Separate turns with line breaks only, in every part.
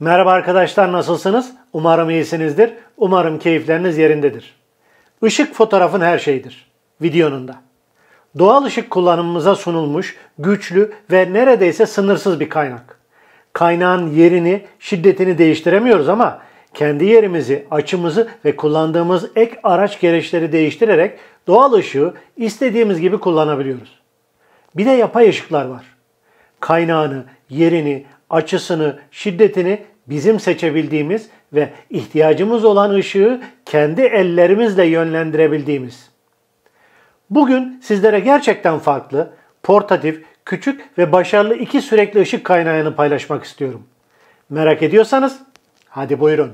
Merhaba arkadaşlar nasılsınız? Umarım iyisinizdir. Umarım keyifleriniz yerindedir. Işık fotoğrafın her şeyidir. Videonun da. Doğal ışık kullanımımıza sunulmuş, güçlü ve neredeyse sınırsız bir kaynak. Kaynağın yerini, şiddetini değiştiremiyoruz ama kendi yerimizi, açımızı ve kullandığımız ek araç gereçleri değiştirerek doğal ışığı istediğimiz gibi kullanabiliyoruz. Bir de yapay ışıklar var. Kaynağını, yerini, açısını, şiddetini bizim seçebildiğimiz ve ihtiyacımız olan ışığı kendi ellerimizle yönlendirebildiğimiz. Bugün sizlere gerçekten farklı, portatif, küçük ve başarılı iki sürekli ışık kaynağını paylaşmak istiyorum. Merak ediyorsanız hadi buyurun.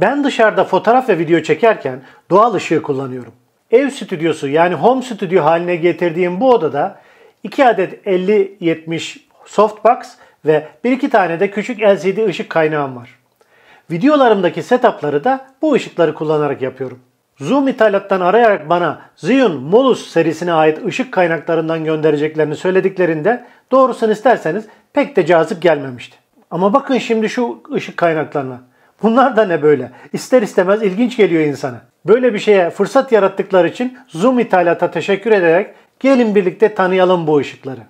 Ben dışarıda fotoğraf ve video çekerken doğal ışığı kullanıyorum. Ev stüdyosu yani home stüdyo haline getirdiğim bu odada 2 adet 50-70 softbox ve 1-2 tane de küçük LCD ışık kaynağım var. Videolarımdaki setupları da bu ışıkları kullanarak yapıyorum. Zoom ithalattan arayarak bana Xeon Molus serisine ait ışık kaynaklarından göndereceklerini söylediklerinde doğrusunu isterseniz pek de cazip gelmemişti. Ama bakın şimdi şu ışık kaynaklarına. Bunlar da ne böyle? İster istemez ilginç geliyor insana. Böyle bir şeye fırsat yarattıkları için Zoom ithalata teşekkür ederek gelin birlikte tanıyalım bu ışıkları.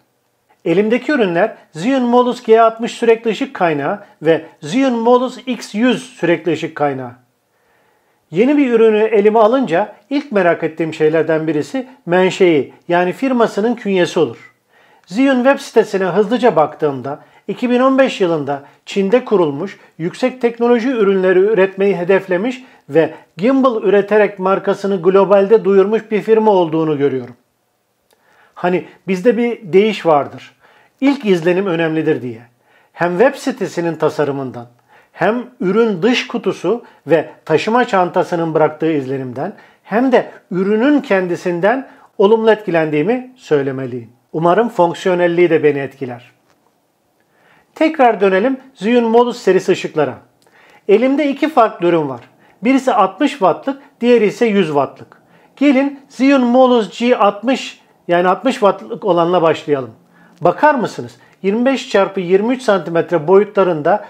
Elimdeki ürünler Xeon Molus G60 sürekli ışık kaynağı ve Xeon Molus X100 sürekli ışık kaynağı. Yeni bir ürünü elime alınca ilk merak ettiğim şeylerden birisi menşei yani firmasının künyesi olur. Xeon web sitesine hızlıca baktığımda 2015 yılında Çin'de kurulmuş, yüksek teknoloji ürünleri üretmeyi hedeflemiş ve gimbal üreterek markasını globalde duyurmuş bir firma olduğunu görüyorum. Hani bizde bir değiş vardır. İlk izlenim önemlidir diye. Hem web sitesinin tasarımından, hem ürün dış kutusu ve taşıma çantasının bıraktığı izlenimden hem de ürünün kendisinden olumlu etkilendiğimi söylemeliyim. Umarım fonksiyonelliği de beni etkiler. Tekrar dönelim Zhiyun Modus serisi ışıklara. Elimde iki farklı ürün var. Birisi 60 wattlık, diğeri ise 100 wattlık. Gelin Xeon Modus G60 yani 60 wattlık olanla başlayalım. Bakar mısınız? 25 çarpı 23 santimetre boyutlarında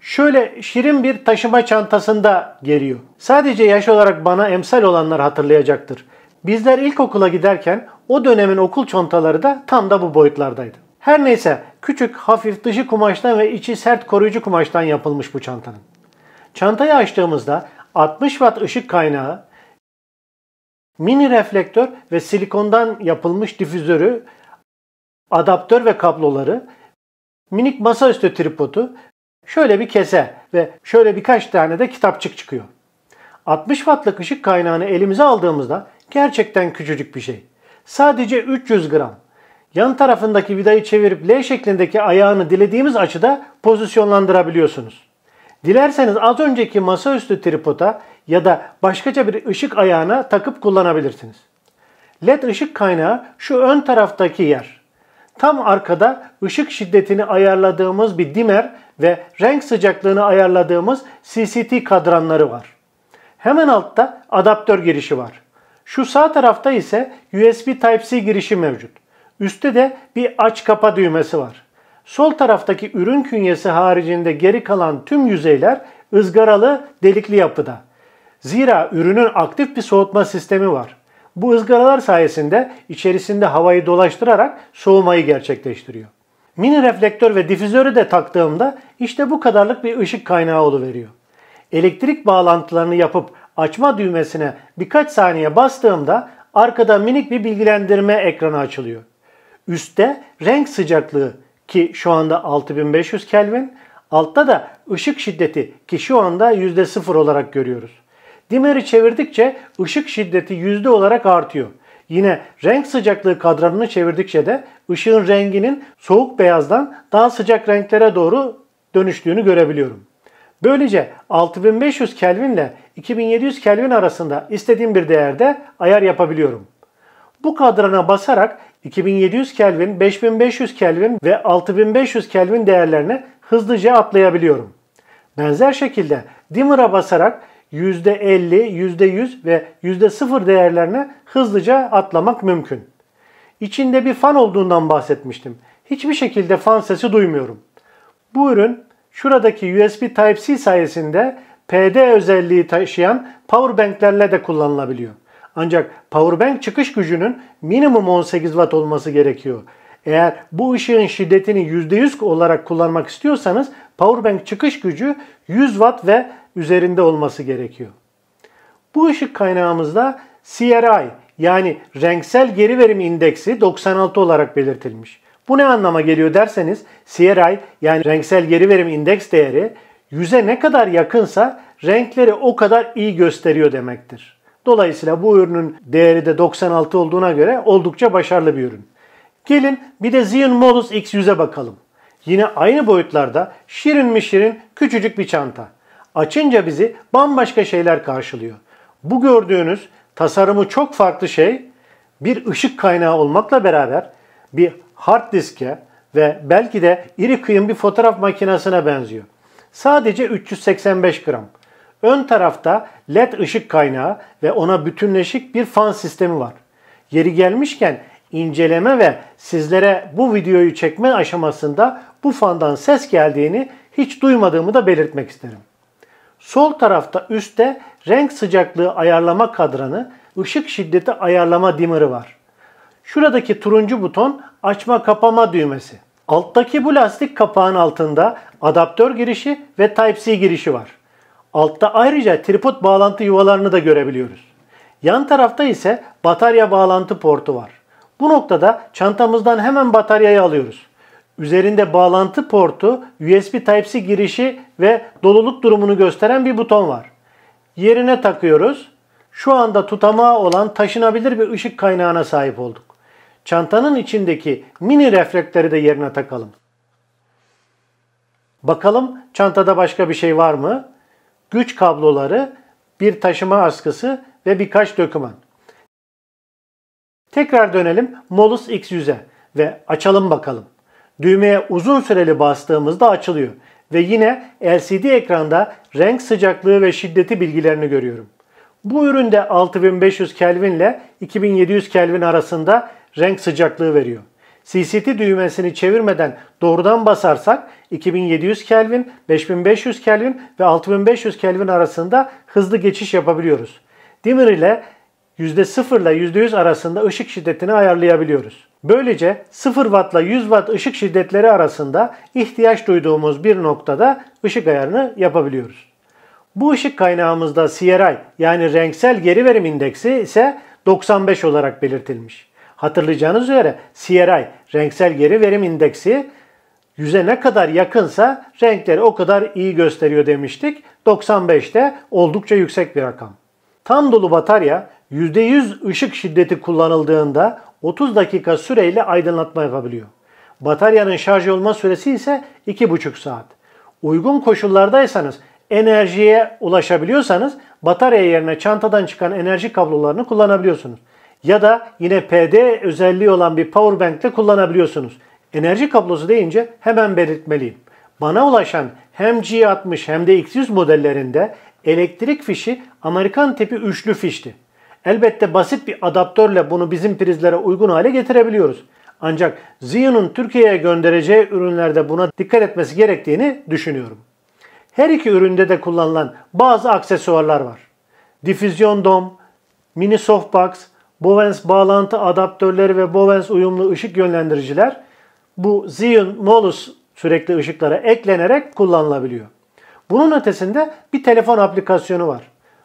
şöyle şirin bir taşıma çantasında geliyor. Sadece yaş olarak bana emsal olanlar hatırlayacaktır. Bizler ilkokula giderken o dönemin okul çantaları da tam da bu boyutlardaydı. Her neyse küçük, hafif dışı kumaştan ve içi sert koruyucu kumaştan yapılmış bu çantanın. Çantayı açtığımızda 60 watt ışık kaynağı, mini reflektör ve silikondan yapılmış difüzörü, adaptör ve kabloları, minik masaüstü tripodu, şöyle bir kese ve şöyle birkaç tane de kitapçık çıkıyor. 60 wattlık ışık kaynağını elimize aldığımızda gerçekten küçücük bir şey. Sadece 300 gram yan tarafındaki vidayı çevirip L şeklindeki ayağını dilediğimiz açıda pozisyonlandırabiliyorsunuz. Dilerseniz az önceki masaüstü tripoda ya da başkaca bir ışık ayağına takıp kullanabilirsiniz. LED ışık kaynağı şu ön taraftaki yer. Tam arkada ışık şiddetini ayarladığımız bir dimer ve renk sıcaklığını ayarladığımız CCT kadranları var. Hemen altta adaptör girişi var. Şu sağ tarafta ise USB Type-C girişi mevcut. Üste de bir aç kapa düğmesi var. Sol taraftaki ürün künyesi haricinde geri kalan tüm yüzeyler ızgaralı delikli yapıda. Zira ürünün aktif bir soğutma sistemi var. Bu ızgaralar sayesinde içerisinde havayı dolaştırarak soğumayı gerçekleştiriyor. Mini reflektör ve difüzörü de taktığımda işte bu kadarlık bir ışık kaynağı oluveriyor. Elektrik bağlantılarını yapıp açma düğmesine birkaç saniye bastığımda arkada minik bir bilgilendirme ekranı açılıyor. Üste renk sıcaklığı ki şu anda 6500 Kelvin. Altta da ışık şiddeti ki şu anda %0 olarak görüyoruz. Dimeri çevirdikçe ışık şiddeti yüzde olarak artıyor. Yine renk sıcaklığı kadranını çevirdikçe de ışığın renginin soğuk beyazdan daha sıcak renklere doğru dönüştüğünü görebiliyorum. Böylece 6500 Kelvin ile 2700 Kelvin arasında istediğim bir değerde ayar yapabiliyorum. Bu kadrana basarak 2700 Kelvin, 5500 Kelvin ve 6500 Kelvin değerlerine hızlıca atlayabiliyorum. Benzer şekilde dimmer'a basarak %50, %100 ve %0 değerlerine hızlıca atlamak mümkün. İçinde bir fan olduğundan bahsetmiştim. Hiçbir şekilde fan sesi duymuyorum. Bu ürün şuradaki USB Type-C sayesinde PD özelliği taşıyan power powerbanklerle de kullanılabiliyor. Ancak powerbank çıkış gücünün minimum 18 watt olması gerekiyor. Eğer bu ışığın şiddetini %100 olarak kullanmak istiyorsanız powerbank çıkış gücü 100 watt ve üzerinde olması gerekiyor. Bu ışık kaynağımızda CRI yani renksel geri verim indeksi 96 olarak belirtilmiş. Bu ne anlama geliyor derseniz CRI yani renksel geri verim indeks değeri yüze ne kadar yakınsa renkleri o kadar iyi gösteriyor demektir. Dolayısıyla bu ürünün değeri de 96 olduğuna göre oldukça başarılı bir ürün. Gelin bir de Xeon Modus X100'e bakalım. Yine aynı boyutlarda şirin mi şirin küçücük bir çanta. Açınca bizi bambaşka şeyler karşılıyor. Bu gördüğünüz tasarımı çok farklı şey bir ışık kaynağı olmakla beraber bir hard diske ve belki de iri kıyım bir fotoğraf makinesine benziyor. Sadece 385 gram. Ön tarafta led ışık kaynağı ve ona bütünleşik bir fan sistemi var. Yeri gelmişken inceleme ve sizlere bu videoyu çekme aşamasında bu fandan ses geldiğini hiç duymadığımı da belirtmek isterim. Sol tarafta üstte renk sıcaklığı ayarlama kadranı, ışık şiddeti ayarlama dimmer'ı var. Şuradaki turuncu buton açma kapama düğmesi. Alttaki bu lastik kapağın altında adaptör girişi ve Type-C girişi var. Altta ayrıca tripod bağlantı yuvalarını da görebiliyoruz. Yan tarafta ise batarya bağlantı portu var. Bu noktada çantamızdan hemen bataryayı alıyoruz. Üzerinde bağlantı portu, USB Type-C girişi ve doluluk durumunu gösteren bir buton var. Yerine takıyoruz. Şu anda tutamağı olan taşınabilir bir ışık kaynağına sahip olduk. Çantanın içindeki mini reflektörü de yerine takalım. Bakalım çantada başka bir şey var mı? güç kabloları, bir taşıma askısı ve birkaç döküman. Tekrar dönelim Molus X100'e ve açalım bakalım. Düğmeye uzun süreli bastığımızda açılıyor ve yine LCD ekranda renk sıcaklığı ve şiddeti bilgilerini görüyorum. Bu üründe 6500 Kelvin ile 2700 Kelvin arasında renk sıcaklığı veriyor. CCT düğmesini çevirmeden doğrudan basarsak 2700 Kelvin, 5500 Kelvin ve 6500 Kelvin arasında hızlı geçiş yapabiliyoruz. Dimmer ile %0 ile %100 arasında ışık şiddetini ayarlayabiliyoruz. Böylece 0 Watt ile 100 Watt ışık şiddetleri arasında ihtiyaç duyduğumuz bir noktada ışık ayarını yapabiliyoruz. Bu ışık kaynağımızda CRI yani renksel geri verim indeksi ise 95 olarak belirtilmiş. Hatırlayacağınız üzere CRI, renksel geri verim indeksi 100'e ne kadar yakınsa renkleri o kadar iyi gösteriyor demiştik. 95'te oldukça yüksek bir rakam. Tam dolu batarya %100 ışık şiddeti kullanıldığında 30 dakika süreyle aydınlatma yapabiliyor. Bataryanın şarj olma süresi ise 2,5 saat. Uygun koşullardaysanız enerjiye ulaşabiliyorsanız batarya yerine çantadan çıkan enerji kablolarını kullanabiliyorsunuz ya da yine PD özelliği olan bir power bank de kullanabiliyorsunuz. Enerji kablosu deyince hemen belirtmeliyim. Bana ulaşan hem G60 hem de X100 modellerinde elektrik fişi Amerikan tipi üçlü fişti. Elbette basit bir adaptörle bunu bizim prizlere uygun hale getirebiliyoruz. Ancak Xeon'un Türkiye'ye göndereceği ürünlerde buna dikkat etmesi gerektiğini düşünüyorum. Her iki üründe de kullanılan bazı aksesuarlar var. Difüzyon dom, mini softbox, Bowens bağlantı adaptörleri ve Bowens uyumlu ışık yönlendiriciler bu Xeon Molus sürekli ışıklara eklenerek kullanılabiliyor. Bunun ötesinde bir telefon aplikasyonu var.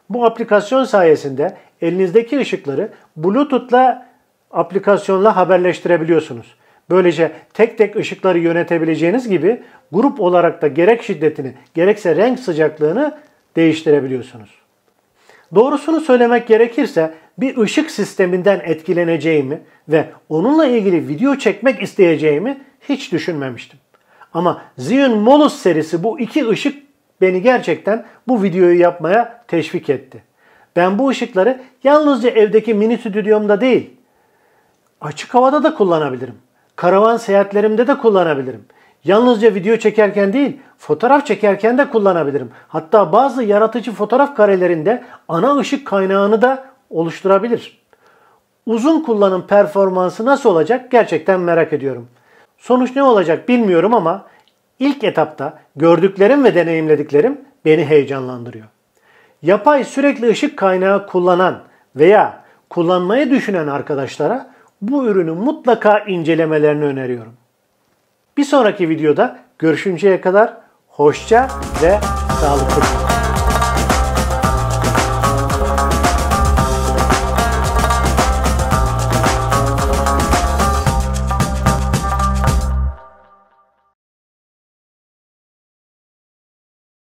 Bu aplikasyon sayesinde elinizdeki ışıkları Bluetooth'la aplikasyonla haberleştirebiliyorsunuz. Böylece tek tek ışıkları yönetebileceğiniz gibi grup olarak da gerek şiddetini gerekse renk sıcaklığını değiştirebiliyorsunuz. Doğrusunu söylemek gerekirse bir ışık sisteminden etkileneceğimi ve onunla ilgili video çekmek isteyeceğimi hiç düşünmemiştim. Ama Zion Molus serisi bu iki ışık beni gerçekten bu videoyu yapmaya teşvik etti. Ben bu ışıkları yalnızca evdeki mini stüdyomda değil, açık havada da kullanabilirim. Karavan seyahatlerimde de kullanabilirim. Yalnızca video çekerken değil, fotoğraf çekerken de kullanabilirim. Hatta bazı yaratıcı fotoğraf karelerinde ana ışık kaynağını da oluşturabilir. Uzun kullanım performansı nasıl olacak gerçekten merak ediyorum. Sonuç ne olacak bilmiyorum ama ilk etapta gördüklerim ve deneyimlediklerim beni heyecanlandırıyor. Yapay sürekli ışık kaynağı kullanan veya kullanmayı düşünen arkadaşlara bu ürünü mutlaka incelemelerini öneriyorum. Bir sonraki videoda görüşünceye kadar hoşça ve sağlıklı kalın.